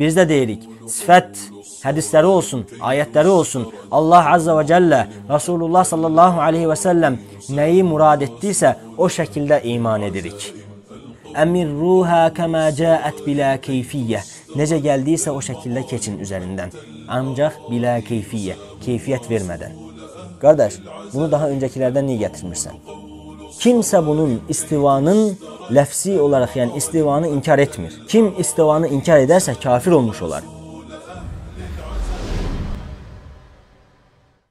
Biz də deyirik, sifət hədisləri olsun, ayətləri olsun. Allah Azza və Cəllə Rasulullah sallallahu aleyhi və səlləm nəyi murad etdisə, o şəkildə iman edirik. Əmirruha kəmə cəət bilə keyfiyyə. Necə gəldiyisə o şəkildə keçin üzərindən. Ancaq bilə keyfiyyə, keyfiyyət vermədən. Qardaş, bunu daha öncəkilərdən niyə gətirmirsən? Kimsə bunun istivanın ləfsi olaraq, yəni istivanı inkar etmir. Kim istivanı inkar edərsə kafir olmuş olar.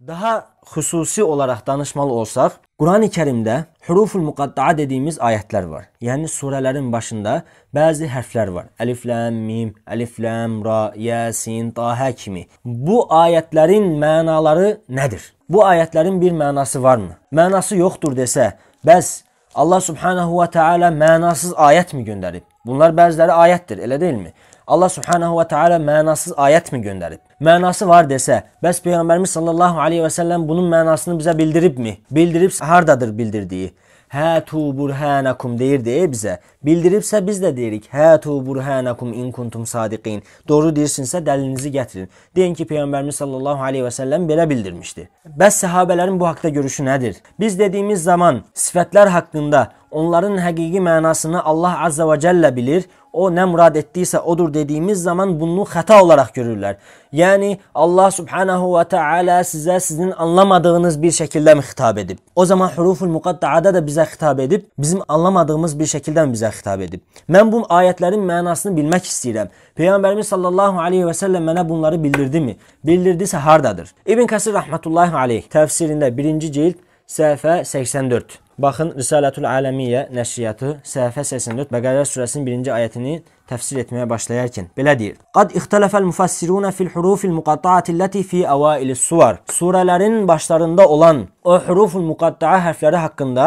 Daha xüsusi olaraq danışmalı olsaq, Qurani-Kərimdə huruful muqatta'a dediyimiz ayətlər var. Yəni surələrin başında bəzi hərflər var. Əlif, lam, mim, əlif, lam, ra, yasin, taha kimi. Bu ayətlərin mənaları nədir? Bu ayətlərin bir mənası varmı? Mənası yoxdur desə, Bəs Allah subhanahu və Taala mənasız ayətmi göndərib? Bunlar bəziləri ayətdir, elə deyilmi? Allah subhanahu və Taala mənasız ayətmi göndərib? Mənası var desə, bəs peyğəmbərimiz sallallahu alayhi və sallam bunun mənasını bizə bildiribmi? Bildirib hardadır bildirdiyi? Hətu burhanakum deyir deyə bizə. Bildiribsə biz də deyirik hətu burhanakum in kuntum sadiqin. Doğru deyirsinsə dəlilinizi gətirin. Deyin ki, peyğəmbərimiz sallallahu alayhi və səlləm belə bildirmişdi. Bəs səhabələrin bu haqqda görüşü nədir? Biz dediyimiz zaman sifətlər haqqında onların həqiqi mənasını Allah azza və cəllə bilir o nə murad etdiysə odur dediyimiz zaman bunu xəta olaraq görürlər. Yəni Allah subhanahu və taala sizə sizin anlamadığınız bir şəkildə mi xitab edib? O zaman huruful muqattaada da bizə xitab edib, bizim anlamadığımız bir şəkildə mi bizə xitab edib? Mən bu ayətlərin mənasını bilmək istəyirəm. Peyğəmbərimiz sallallahu alayhi və sallam mənə bunları bildirdimi? Bildirdisə hardadır? İbn Kəsir rahmetullahi alayh təfsirində 1-ci cild səhifə 84 Baxın, Risalətül Aləmiyyə nəşriyyatı səhifə 84 Bəqərə surəsinin 1-ci ayətini təfsir etməyə başlayarkən belə deyir. Qad ixtələfəl müfəssirunə fil hurufil muqatta'ati ləti fi əvaili suvar. Surələrin başlarında olan o huruful muqatta'a hərfləri haqqında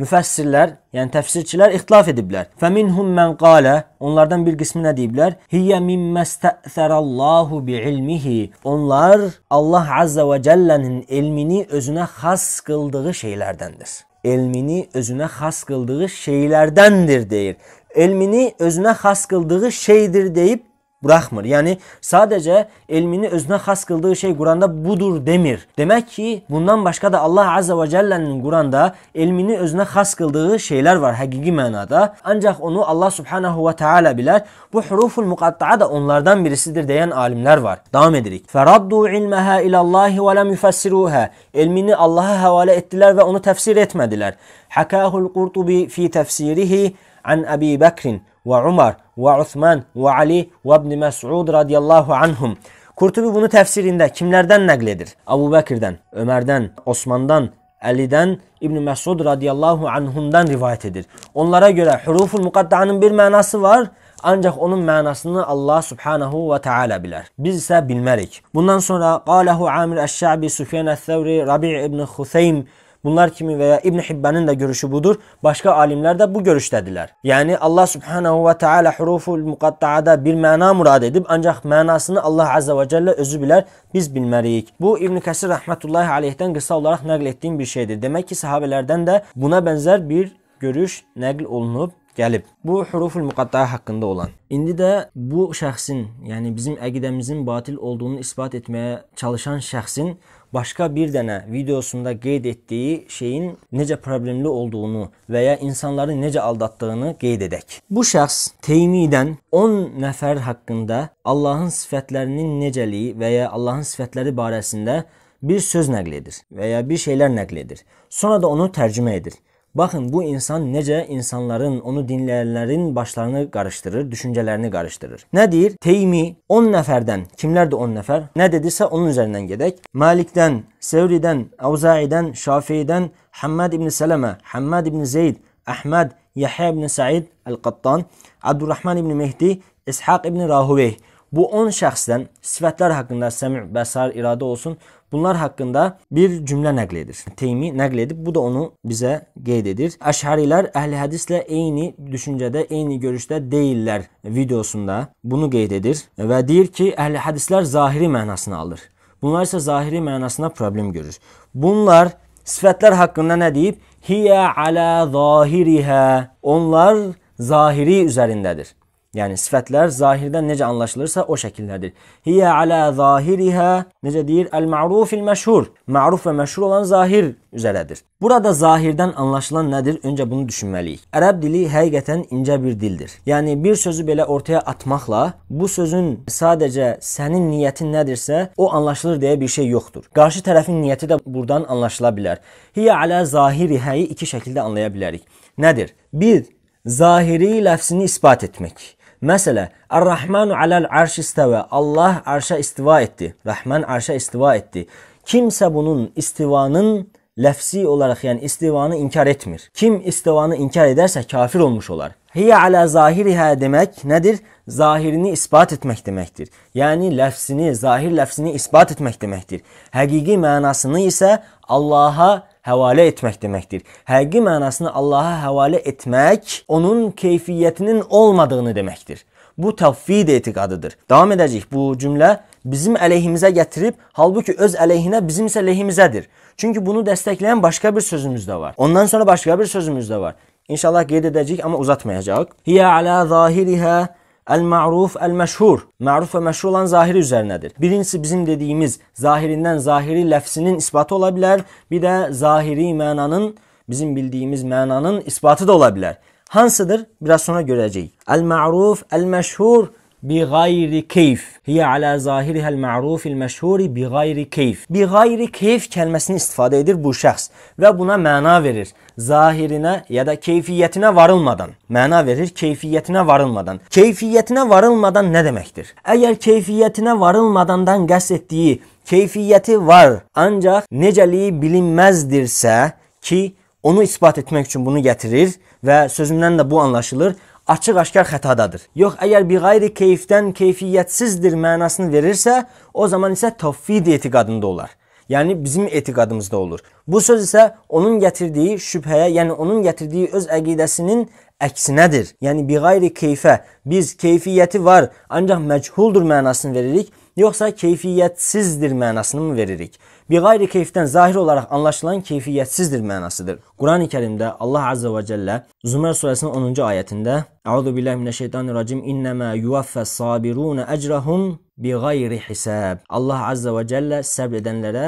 müfəssirlər, yəni təfsirçilər ixtilaf ediblər. Fəminhum men qala, onlardan bir qismi nə deyiblər? Hiyə mimmestəsərallahu bi'ilmihi. Onlar Allah Azza və Cəllənin elmini özünə xas qıldığı şeylərdəndir elmini özünə xas qıldığı şeylərdəndir deyir. Elmini özünə xas qıldığı şeydir deyib bırakmır. Yani sadece ilmini özüne has kıldığı şey Kur'an'da budur demir. Demek ki bundan başka da Allah Azze ve Celle'nin Kur'an'da ilmini özüne has kıldığı şeyler var hakiki manada. Ancak onu Allah Subhanahu ve Teala bilir. Bu huruful mukatta'a da onlardan birisidir diyen alimler var. Devam edirik. Feraddu ilmeha ilallahi ve lem yufessiruha. İlmini Allah'a havale ettiler ve onu tefsir etmediler. Hakahul Kurtubi fi tefsirihi an Abi Bekrin və Umar, və Uthman, və Ali, və İbn Məsud radiyallahu anhum. Qurtubi bunu təfsirində kimlərdən nəql edir? Əbu Bəkirdən, Ömərdən, Osmandan, Əlidən, İbn Məsud radiyallahu anhumdan rivayət edir. Onlara görə huruful muqaddanın bir mənası var, ancaq onun mənasını Allah subhanahu və taala bilər. Biz isə bilmərik. Bundan sonra qalahu Amir əş-Şabi, Sufyan əs-Səvri, Rabi' ibn Xuseym Bunlar kimi və ya İbn Hibbənin də görüşü budur. Başqa alimlər də bu görüşdədirlər. Yəni Allah Subhanahu və Taala huruful muqatta'ada bir məna murad edib, ancaq mənasını Allah Azza və Cəllə özü bilər, biz bilmərik. Bu İbn Kəsir rəhmətullahi aleyhdən qısa olaraq nəql etdiyim bir şeydir. Demək ki, sahabelərdən də buna bənzər bir görüş nəql olunub gəlib. Bu huruful muqatta'a haqqında olan. İndi də bu şəxsin, yəni bizim əqidəmizin batil olduğunu isbat etməyə çalışan şəxsin başqa bir dənə videosunda qeyd etdiyi şeyin necə problemli olduğunu və ya insanları necə aldatdığını qeyd edək. Bu şəxs Teymidən 10 nəfər haqqında Allahın sifətlərinin necəliyi və ya Allahın sifətləri barəsində bir söz nəql edir və ya bir şeylər nəql edir. Sonra da onu tərcümə edir. Baxın bu insan necə insanların, onu dinləyənlərin başlarını qarışdırır, düşüncələrini qarışdırır. Nə deyir? Teymi 10 nəfərdən, kimlərdir 10 nəfər? Nə dedisə onun üzərindən gedək. Malikdən, Sevridən, Əvzaidən, Şafiidən, Həmməd ibn Sələmə, Həmməd ibn Zeyd, Əhməd, Yahya ibn Said Əl-Qattan, Abdurrahman ibn Mehdi, İshaq ibn Rahuveyh. Bu 10 şəxsdən sifətlər haqqında səmi, bəsar, iradə olsun. Bunlar haqqında bir cümlə nəql edir. Teymi nəql edib bu da onu bizə qeyd edir. Əşharilər əhli hədislə eyni düşüncədə, eyni görüşdə deyillər videosunda bunu qeyd edir və deyir ki, əhli hədislər zahiri mənasını alır. Bunlar isə zahiri mənasına problem görür. Bunlar sifətlər haqqında nə deyib? Hiya ala zahiriha. Onlar zahiri üzərindədir. Yəni sifətlər zahirdən necə anlaşılırsa o şəkildədir. Hiya ala zahiriha necə deyir? El-ma'ruf el-məşhur. Ma'ruf və məşhur olan zahir üzərədir. Burada zahirdən anlaşılan nədir? Öncə bunu düşünməliyik. Ərəb dili həqiqətən incə bir dildir. Yəni bir sözü belə ortaya atmaqla bu sözün sadəcə sənin niyyətin nədirsə, o anlaşılır deyə bir şey yoxdur. Qarşı tərəfin niyyəti də burdan anlaşıla bilər. Hiya ala zahiriha-yı iki şəkildə anlaya bilərik. Nədir? 1 zahiri ləfsini isbat etmək. Məsələ, Ər-Rəhmanu aləl arş istəvə. Allah arşa istiva etdi. Rəhman arşa istiva etdi. Kimsə bunun istivanın ləfsi olaraq, yəni istivanı inkar etmir. Kim istivanı inkar edərsə kafir olmuş olar. Hiyə alə zahirihə demək nədir? Zahirini isbat etmək deməkdir. Yəni ləfsini, zahir ləfsini isbat etmək deməkdir. Həqiqi mənasını isə Allaha həvalə etmək deməkdir. Həqiqi mənasını Allaha həvalə etmək onun keyfiyyətinin olmadığını deməkdir. Bu təvhid etiqadıdır. Davam edəcək. Bu cümlə bizim əleyhimizə gətirib, halbuki öz əleyhinə bizim isə lehimizədir. Çünki bunu dəstəkləyən başqa bir sözümüz də var. Ondan sonra başqa bir sözümüz də var. İnşallah qeyd edəcəyik, amma uzatmayacağıq. Hiya ala zahiriha Əl-məruf, əl-məşhur. Məruf və məşhur olan zahiri üzərinədir. Birincisi bizim dediyimiz zahirindən zahiri ləfsinin isbatı ola bilər. Bir də zahiri mənanın, bizim bildiyimiz mənanın isbatı da ola bilər. Hansıdır? Biraz sonra görəcəyik. Əl-məruf, əl-məşhur بغayri keyf. Hiyə alə zahirihəl ma'ruf il məşhuri bigayri keyf. Bigayri keyf kəlməsini istifadə edir bu şəxs və buna məna verir. Zahirinə ya da keyfiyyətinə varılmadan. Məna verir keyfiyyətinə varılmadan. Keyfiyyətinə varılmadan nə deməkdir? Əgər keyfiyyətinə varılmadandan qəsd etdiyi keyfiyyəti var, ancaq necəliyi bilinməzdirsə ki, onu isbat etmək üçün bunu gətirir və sözündən də bu anlaşılır açıq-aşkar xətadadır. Yox, əgər bir qeyri keyfdən keyfiyyətsizdir mənasını verirsə, o zaman isə təvhid etiqadında olar. Yəni bizim etiqadımızda olur. Bu söz isə onun gətirdiyi şübhəyə, yəni onun gətirdiyi öz əqidəsinin əksinədir. Yəni bir qeyri keyfə biz keyfiyyəti var, ancaq məchuldur mənasını veririk yoxsa keyfiyyətsizdir mənasını mı veririk? Bi qeyri keyfdən zahir olaraq anlaşılan keyfiyyətsizdir mənasıdır. Qurani Kərimdə Allah Azza və Cəllə Zümer surəsinin 10-cu ayətində Əuzu billahi minəşşeytanirracim innəmə yuvaffas sabirun əcrahum bi qeyri hisab. Allah Azza və Cəllə səbr edənlərə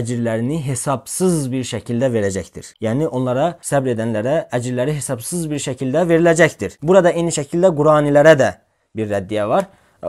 əcirlərini hesabsız bir şəkildə verəcəkdir. Yəni onlara səbr edənlərə əcirləri hesabsız bir şəkildə veriləcəkdir. Burada eyni şəkildə Quranilərə də bir rəddiyə var.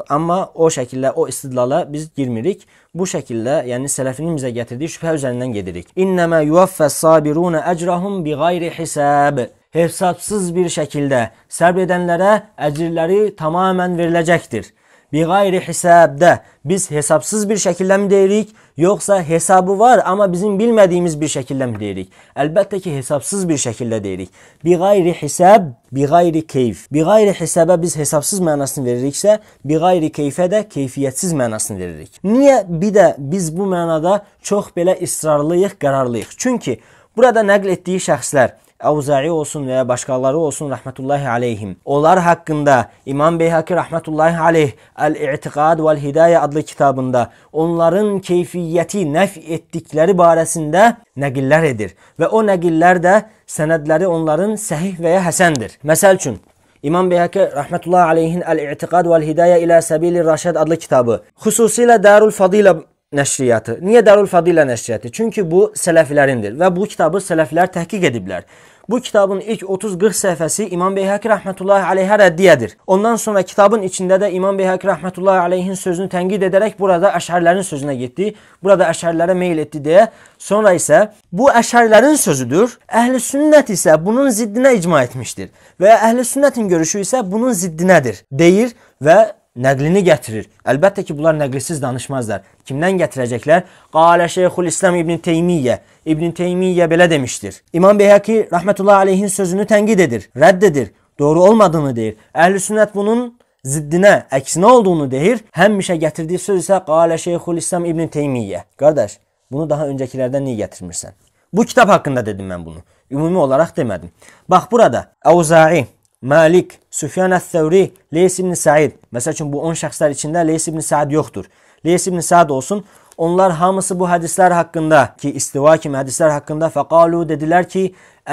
Amma o şəkildə, o istidlala biz girmirik. Bu şəkildə, yəni sələfinin bizə gətirdiyi şübhə üzərindən gedirik. İnnəmə yuvaffəs sabirun əcrahum biğayri hisab. Hesabsız bir şəkildə səbr edənlərə əcirləri tamamilə veriləcəkdir. Bi qayri hesabdə biz hesabsız bir şəkildə mi deyirik, yoxsa hesabı var, amma bizim bilmədiyimiz bir şəkildə mi deyirik? Əlbəttə ki, hesabsız bir şəkildə deyirik. Bi qayri hesab, bi qayri keyf. Bi qayri hesabə biz hesabsız mənasını veririksə, bi qayri keyfə də keyfiyyətsiz mənasını veririk. Niyə bir də biz bu mənada çox belə israrlıyıq, qərarlıyıq? Çünki burada nəql etdiyi şəxslər Əvzəi olsun və ya başqaları olsun rəhmətullahi aleyhim. Onlar haqqında İmam Beyhaqi rəhmətullahi aleyh Əl-İtiqad vəl-Hidayə adlı kitabında onların keyfiyyəti nəf etdikləri barəsində nəqillər edir və o nəqillər də sənədləri onların səhih və ya həsəndir. Məsəl üçün İmam Beyhəki rəhmətullahi aleyhin Əl-İtiqad vəl-Hidayə ilə Səbili Rəşad adlı kitabı xüsusilə Darül Fadilə nəşriyyatı. Niyə Darul Fadila nəşriyyatı? Çünki bu sələflərindir və bu kitabı sələflər təhqiq ediblər. Bu kitabın ilk 30-40 səhifəsi İmam Beyhəqi rəhmətullahi əleyhə rəddiyədir. Ondan sonra kitabın içində də İmam Beyhəqi rəhmətullahi əleyhin sözünü tənqid edərək burada əşərlərin sözünə getdi, burada əşərlərə meyl etdi deyə. Sonra isə bu əşərlərin sözüdür. Əhli sünnət isə bunun ziddinə icma etmişdir və əhli sünnətin görüşü isə bunun ziddinədir deyir və nəqlini gətirir. Əlbəttə ki, bunlar nəqlisiz danışmazlar. Kimdən gətirəcəklər? Qalə Şeyxül İslam İbn Teymiyyə. İbn Teymiyyə belə demişdir. İmam Beyhəki rəhmətullah əleyhin sözünü tənqid edir, rədd edir. Doğru olmadığını deyir. Əhlüsünnət bunun ziddinə, əksinə olduğunu deyir. Həmişə gətirdiyi söz isə Qalə Şeyxül İslam İbn Teymiyyə. Qardaş, bunu daha öncəkilərdən niyə gətirmirsən? Bu kitab haqqında dedim mən bunu. Ümumi olaraq demədim. Bax burada Əvzai Malik, Süfyan Əs-Səvri, Leys ibn Said. Məsəl üçün bu 10 şəxslər içində Leys ibn Said yoxdur. Leys ibn Said olsun. Onlar hamısı bu hədislər haqqında ki, istiva kimi hədislər haqqında faqalu dedilər ki,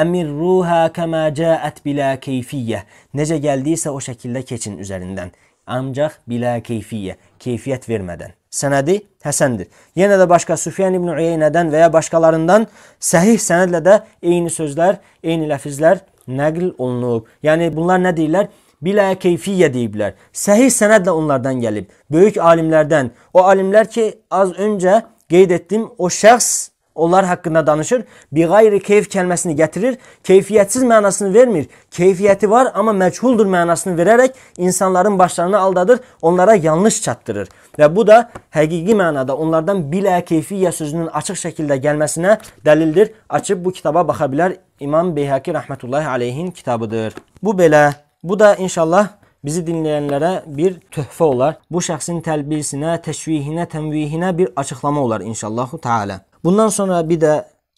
əmirruha kəma ca'at bila keyfiyyə. Necə gəldiyisə o şəkildə keçin üzərindən. Ancaq bila keyfiyyə, keyfiyyət vermədən. Sənədi həsəndir. Yenə də başqa Süfyan ibn Uyeynədən və ya başqalarından səhih sənədlə də eyni sözlər, eyni ləfizlər nəql olunub. Yəni bunlar nə deyirlər? Bilə keyfiyyə deyiblər. Səhih sənədlə onlardan gəlib. Böyük alimlərdən. O alimlər ki, az öncə qeyd etdim, o şəxs onlar haqqında danışır. Bi qayri keyf kəlməsini gətirir. Keyfiyyətsiz mənasını vermir. Keyfiyyəti var, amma məchuldur mənasını verərək insanların başlarını aldadır, onlara yanlış çatdırır. Və bu da həqiqi mənada onlardan bilə keyfiyyə sözünün açıq şəkildə gəlməsinə dəlildir. Açıb bu kitaba baxa bilər. İmam Beyhaqi rəhmətullahi aleyhin kitabıdır. Bu belə. Bu da inşallah bizi dinləyənlərə bir töhfə olar. Bu şəxsin təlbisinə, təşvihinə, tənvihinə bir açıqlama olar inşallahu taala. Bundan sonra bir də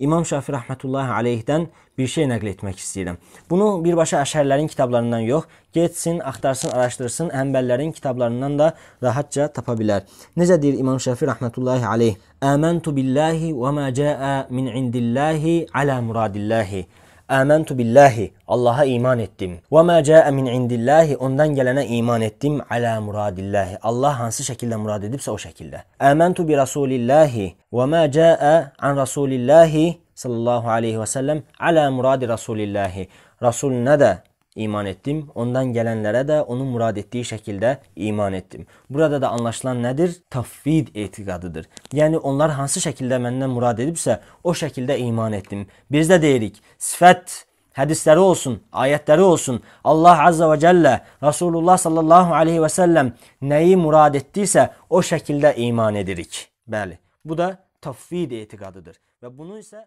İmam Şafi rəhmətullahi aleyhdən bir şey nəql etmək istəyirəm. Bunu birbaşa əşərlərin kitablarından yox, getsin, axtarsın, araşdırsın, əmbəllərin kitablarından da rahatca tapa bilər. Necə deyir İmam Şafi rəhmətullahi aleyh? Əməntu billahi və mə cəə min indillahi alə muradillahi. Əməntu billahi, Allaha iman etdim. Və mə cəə min indillahi, ondan gələnə iman etdim. Alə muradillahi, Allah hansı şəkildə murad edibsə o şəkildə. Əməntu bi rasulillahi və mə cəə an rasulillahi sallallahu alayhi və sallam alə muradi rasulillahi. Rasul nə də iman etdim. Ondan gələnlərə də onun murad etdiyi şəkildə iman etdim. Burada da anlaşılan nədir? Tafvid etiqadıdır. Yəni onlar hansı şəkildə məndən murad edibsə, o şəkildə iman etdim. Biz də deyirik, sifət hədisləri olsun, ayətləri olsun, Allah Azza və Cəllə, Rasulullah sallallahu aleyhi və səlləm nəyi murad etdisə, o şəkildə iman edirik. Bəli, bu da tafvid etiqadıdır və bunu isə